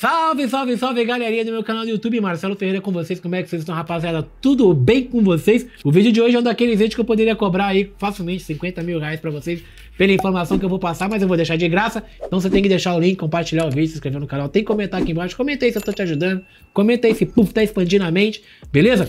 Salve, salve, salve, galerinha do meu canal do YouTube, Marcelo Ferreira com vocês, como é que vocês estão, rapaziada? Tudo bem com vocês? O vídeo de hoje é um daqueles vídeos que eu poderia cobrar aí facilmente 50 mil reais pra vocês pela informação que eu vou passar, mas eu vou deixar de graça, então você tem que deixar o link, compartilhar o vídeo, se inscrever no canal, tem que comentar aqui embaixo, comenta aí se eu tô te ajudando, comenta aí se, puff tá expandindo a mente, beleza?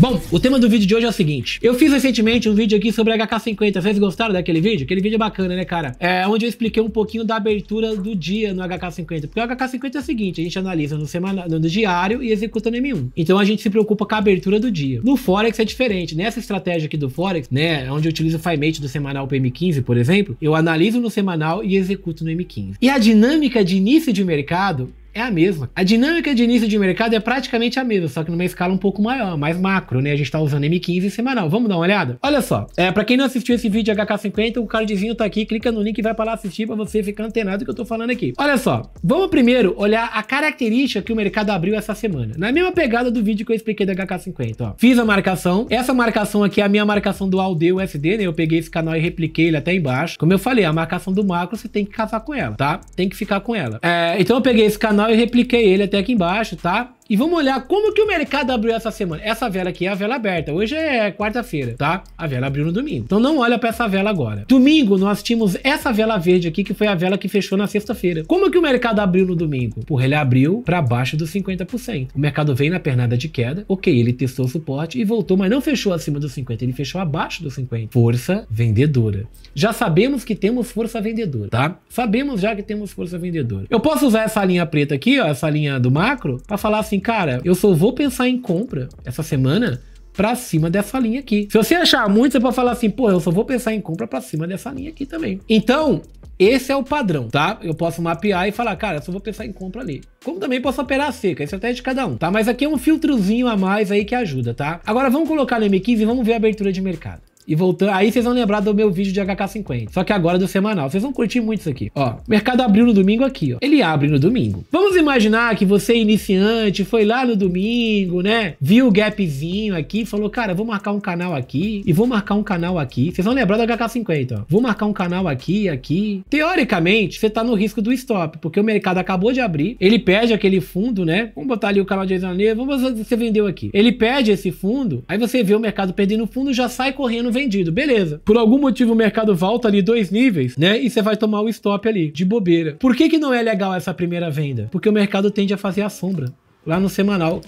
Bom, o tema do vídeo de hoje é o seguinte. Eu fiz recentemente um vídeo aqui sobre HK50. Vocês gostaram daquele vídeo? Aquele vídeo é bacana, né, cara? É onde eu expliquei um pouquinho da abertura do dia no HK50. Porque o HK50 é o seguinte, a gente analisa no, semana, no diário e executa no M1. Então a gente se preocupa com a abertura do dia. No Forex é diferente. Nessa estratégia aqui do Forex, né, onde eu utilizo o FiMate do semanal para M15, por exemplo, eu analiso no semanal e executo no M15. E a dinâmica de início de mercado é a mesma. A dinâmica de início de mercado é praticamente a mesma, só que numa escala um pouco maior, mais macro, né? A gente está usando M15 semanal. Vamos dar uma olhada? Olha só, é, para quem não assistiu esse vídeo HK50, o cardzinho tá aqui, clica no link e vai para lá assistir para você ficar antenado do que eu tô falando aqui. Olha só, vamos primeiro olhar a característica que o mercado abriu essa semana. Na mesma pegada do vídeo que eu expliquei da HK50, ó. Fiz a marcação. Essa marcação aqui é a minha marcação do AUD USD, né? Eu peguei esse canal e repliquei ele até embaixo. Como eu falei, a marcação do macro você tem que casar com ela, tá? Tem que ficar com ela. É, então eu peguei esse canal canal e repliquei ele até aqui embaixo, tá? E vamos olhar como que o mercado abriu essa semana. Essa vela aqui é a vela aberta. Hoje é quarta-feira, tá? A vela abriu no domingo. Então não olha para essa vela agora. Domingo nós tínhamos essa vela verde aqui, que foi a vela que fechou na sexta-feira. Como que o mercado abriu no domingo? Porra, ele abriu para baixo dos 50%. O mercado veio na pernada de queda. Ok, ele testou o suporte e voltou, mas não fechou acima dos 50, ele fechou abaixo dos 50. Força vendedora. Já sabemos que temos força vendedora, tá? Sabemos já que temos força vendedora. Eu posso usar essa linha preta aqui, ó, essa linha do macro, para falar assim, cara, eu só vou pensar em compra essa semana pra cima dessa linha aqui. Se você achar muito, você pode falar assim, pô, eu só vou pensar em compra pra cima dessa linha aqui também. Então, esse é o padrão, tá? Eu posso mapear e falar, cara, eu só vou pensar em compra ali. Como também posso operar a seca, isso é até de cada um, tá? Mas aqui é um filtrozinho a mais aí que ajuda, tá? Agora vamos colocar no M15 e vamos ver a abertura de mercado. E voltando, aí vocês vão lembrar do meu vídeo de HK50. Só que agora é do semanal. Vocês vão curtir muito isso aqui. Ó, o mercado abriu no domingo aqui, ó. Ele abre no domingo. Vamos imaginar que você é iniciante foi lá no domingo, né? Viu o gapzinho aqui, falou, cara, vou marcar um canal aqui e vou marcar um canal aqui. Vocês vão lembrar do HK50, ó. Vou marcar um canal aqui, aqui. Teoricamente, você tá no risco do stop, porque o mercado acabou de abrir, ele perde aquele fundo, né? Vamos botar ali o canal de janeiro, vamos você vendeu aqui. Ele perde esse fundo, aí você vê o mercado perdendo fundo, já sai correndo, vem vendido. Beleza. Por algum motivo o mercado volta ali dois níveis, né? E você vai tomar o stop ali, de bobeira. Por que, que não é legal essa primeira venda? Porque o mercado tende a fazer a sombra lá no semanal.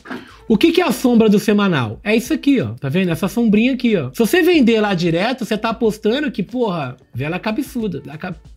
O que, que, é a sombra do semanal? É isso aqui, ó. Tá vendo? Essa sombrinha aqui, ó. Se você vender lá direto, você tá apostando que, porra, Vela cabeçuda.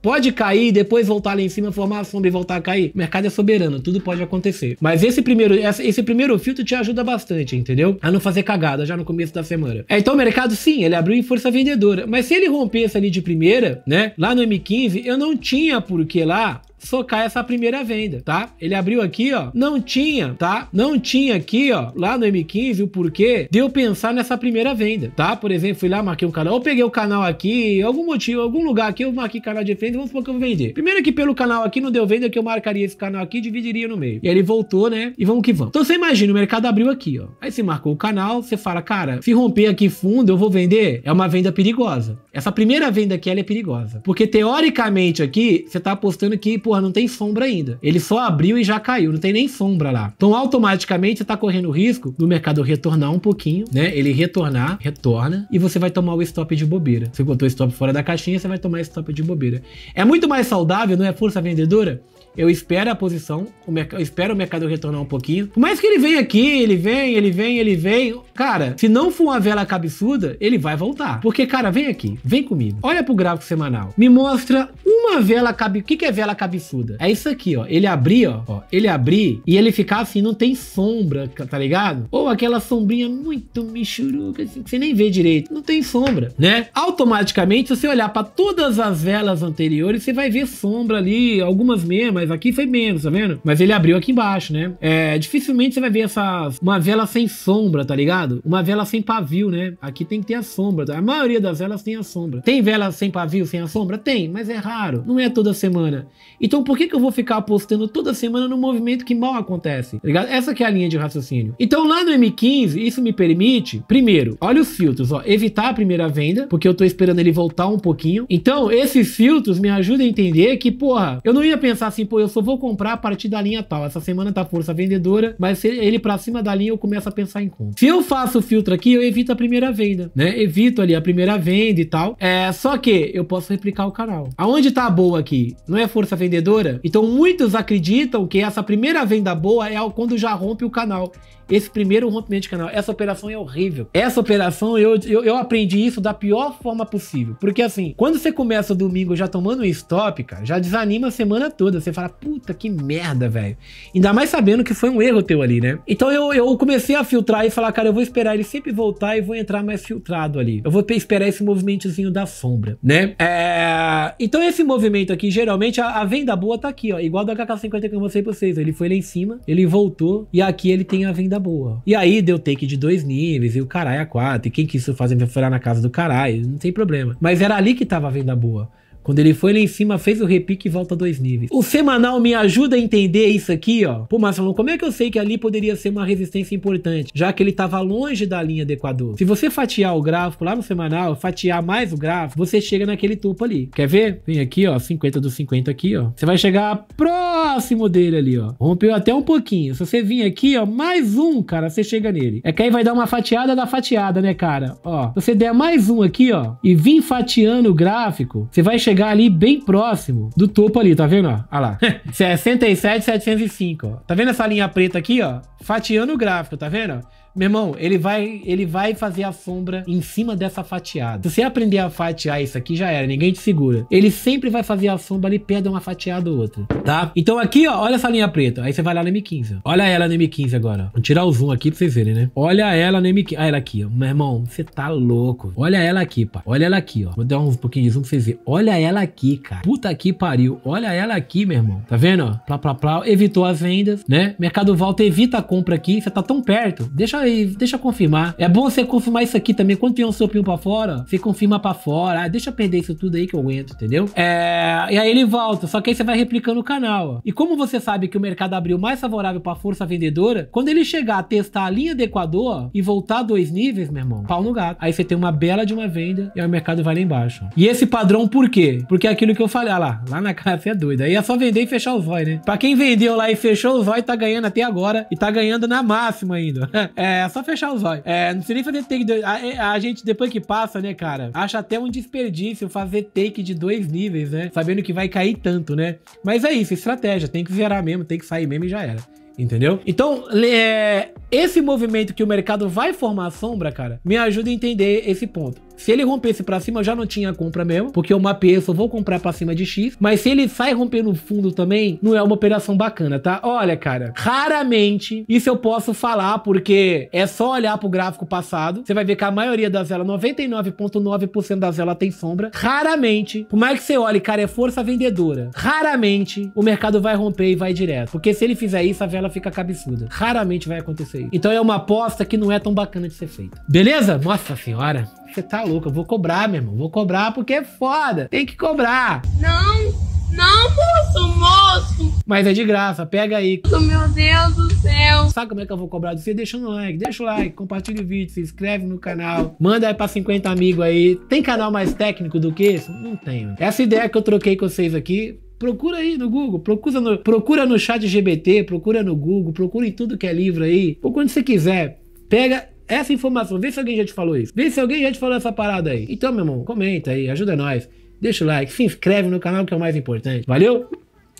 Pode cair, depois voltar lá em cima, formar a sombra e voltar a cair. O mercado é soberano, tudo pode acontecer. Mas esse primeiro, esse primeiro filtro te ajuda bastante, entendeu? A não fazer cagada já no começo da semana. É, então o mercado, sim, ele abriu em força vendedora. Mas se ele rompesse ali de primeira, né? Lá no M15, eu não tinha por que lá socar essa primeira venda, tá? Ele abriu aqui, ó, não tinha, tá? Não tinha aqui, ó, lá no M15 o porquê de eu pensar nessa primeira venda, tá? Por exemplo, fui lá, marquei um canal, ou peguei o canal aqui, algum motivo, algum lugar aqui, eu marquei canal de frente, vamos supor que eu vou vender. Primeiro que pelo canal aqui não deu venda, que eu marcaria esse canal aqui e dividiria no meio. E aí ele voltou, né? E vamos que vamos. Então você imagina, o mercado abriu aqui, ó. Aí você marcou o canal, você fala, cara, se romper aqui fundo, eu vou vender. É uma venda perigosa. Essa primeira venda aqui, ela é perigosa. Porque teoricamente aqui, você tá apostando que, porra, não tem sombra ainda. Ele só abriu e já caiu, não tem nem sombra lá. Então automaticamente você tá correndo o risco do mercado retornar um pouquinho, né? Ele retornar, retorna, e você vai tomar o stop de bobeira. Você botou o stop fora da caixinha, você vai tomar stop de bobeira. É muito mais saudável, não é força vendedora? Eu espero a posição, eu espero o mercado retornar um pouquinho. Por mais que ele venha aqui, ele vem, ele vem, ele vem. Cara, se não for uma vela cabeçuda, ele vai voltar. Porque, cara, vem aqui, vem comigo. Olha pro gráfico semanal. Me mostra uma vela cabeçuda. O que, que é vela cabeçuda? É isso aqui, ó. Ele abrir, ó, ó. Ele abrir e ele ficar assim, não tem sombra, tá ligado? Ou aquela sombrinha muito michuruca, assim, que você nem vê direito. Não tem sombra, né? Automaticamente, se você olhar pra todas as velas anteriores, você vai ver sombra ali, algumas mesmo, mas aqui foi menos, tá vendo? Mas ele abriu aqui embaixo, né? É, dificilmente você vai ver essa uma vela sem sombra, tá ligado? Uma vela sem pavio, né? Aqui tem que ter a sombra. Tá? A maioria das velas tem a sombra. Tem vela sem pavio, sem a sombra? Tem, mas é raro. Não é toda semana. Então por que, que eu vou ficar apostando toda semana no movimento que mal acontece? Tá ligado? Essa que é a linha de raciocínio. Então lá no M15, isso me permite, primeiro, olha os filtros, ó, evitar a primeira venda, porque eu tô esperando ele voltar um pouquinho então, esses filtros me ajudam a entender que, porra, eu não ia pensar assim, pô, eu só vou comprar a partir da linha tal. Essa semana tá força vendedora, mas ele pra cima da linha eu começo a pensar em compra. Se eu faço o filtro aqui, eu evito a primeira venda, né? Evito ali a primeira venda e tal. É, só que eu posso replicar o canal. Aonde tá a boa aqui? Não é força vendedora? Então, muitos acreditam que essa primeira venda boa é quando já rompe o canal esse primeiro rompimento de canal. Essa operação é horrível. Essa operação, eu, eu, eu aprendi isso da pior forma possível. Porque assim, quando você começa o domingo já tomando um stop, cara, já desanima a semana toda. Você fala, puta, que merda, velho. Ainda mais sabendo que foi um erro teu ali, né? Então eu, eu comecei a filtrar e falar, cara, eu vou esperar ele sempre voltar e vou entrar mais filtrado ali. Eu vou esperar esse movimentozinho da sombra, né? É... Então esse movimento aqui, geralmente, a, a venda boa tá aqui, ó. Igual do HK50 que eu mostrei pra vocês. Ele foi lá em cima, ele voltou e aqui ele tem a venda vida boa. E aí deu take de dois níveis, e o caralho a é quatro, e quem quis fazer foi furar na casa do caralho, não tem problema. Mas era ali que tava a venda boa. Quando ele foi lá em cima, fez o repique e volta dois níveis. O semanal me ajuda a entender isso aqui, ó. Pô, Marcelo, como é que eu sei que ali poderia ser uma resistência importante? Já que ele estava longe da linha do Equador. Se você fatiar o gráfico lá no semanal, fatiar mais o gráfico, você chega naquele topo ali. Quer ver? Vem aqui, ó. 50 do 50 aqui, ó. Você vai chegar próximo dele ali, ó. Rompeu até um pouquinho. Se você vir aqui, ó, mais um, cara, você chega nele. É que aí vai dar uma fatiada da fatiada, né, cara? Ó, se você der mais um aqui, ó, e vir fatiando o gráfico, você vai chegar chegar ali bem próximo do topo ali, tá vendo? Olha lá. 67,705, ó. Tá vendo essa linha preta aqui, ó? Fatiando o gráfico, tá vendo? Meu irmão, ele vai, ele vai fazer a sombra em cima dessa fatiada. Se você aprender a fatiar isso aqui, já era, ninguém te segura. Ele sempre vai fazer a sombra ali, perde uma fatiada ou outra, tá? Então aqui, ó, olha essa linha preta. Aí você vai lá no M15. Olha ela no M15 agora. Vou tirar o zoom aqui pra vocês verem, né? Olha ela no M15. Olha ela aqui, ó. Meu irmão, você tá louco. Olha ela aqui, pá. Olha ela aqui, ó. Vou dar um pouquinho de zoom pra vocês verem. Olha ela aqui, cara. Puta que pariu. Olha ela aqui, meu irmão. Tá vendo, ó? Plá, plá, plá. Evitou as vendas, né? Mercado Volta evita a compra aqui. Você tá tão perto. Deixa e deixa eu confirmar. É bom você confirmar isso aqui também. Quando tem um sopinho pra fora, você confirma pra fora. Ah, deixa eu perder isso tudo aí que eu aguento, entendeu? É... E aí ele volta, só que aí você vai replicando o canal. E como você sabe que o mercado abriu mais favorável pra força vendedora, quando ele chegar a testar a linha do Equador e voltar dois níveis, meu irmão, pau no gato. Aí você tem uma bela de uma venda e o mercado vai lá embaixo. E esse padrão por quê? Porque é aquilo que eu falei, ah lá, lá na casa você é doido. Aí é só vender e fechar o zóio, né? Pra quem vendeu lá e fechou o zóio, tá ganhando até agora e tá ganhando na máxima ainda. é, é, só fechar os olhos. É, não sei nem fazer take de... A, é, a gente, depois que passa, né, cara, acha até um desperdício fazer take de dois níveis, né? Sabendo que vai cair tanto, né? Mas é isso, estratégia. Tem que zerar mesmo, tem que sair mesmo e já era. Entendeu? Então, é, esse movimento que o mercado vai formar a sombra, cara, me ajuda a entender esse ponto. Se ele rompesse para cima, eu já não tinha compra mesmo, porque eu mapeei, eu só vou comprar para cima de X. Mas se ele sai rompendo no fundo também, não é uma operação bacana, tá? Olha, cara, raramente isso eu posso falar, porque é só olhar pro gráfico passado. Você vai ver que a maioria das velas, 99,9% das velas tem sombra. Raramente, por mais que você olhe, cara, é força vendedora. Raramente o mercado vai romper e vai direto. Porque se ele fizer isso, a vela fica cabeçuda. Raramente vai acontecer isso. Então é uma aposta que não é tão bacana de ser feita. Beleza? Nossa senhora. Você tá louco, eu vou cobrar, meu irmão. Vou cobrar porque é foda. Tem que cobrar. Não, não, moço, moço. Mas é de graça, pega aí. Meu Deus do céu. Sabe como é que eu vou cobrar de você? Deixa um like, deixa o like, compartilha o vídeo, se inscreve no canal, manda aí pra 50 amigos aí. Tem canal mais técnico do que esse? Não tem. Essa ideia que eu troquei com vocês aqui, Procura aí no Google, procura no, procura no chat GBT, procura no Google, procura em tudo que é livro aí, Ou quando você quiser. Pega essa informação. Vê se alguém já te falou isso. Vê se alguém já te falou essa parada aí. Então, meu irmão, comenta aí, ajuda nós. Deixa o like, se inscreve no canal que é o mais importante. Valeu?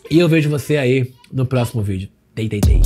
E eu vejo você aí no próximo vídeo. Tem, tem, tem.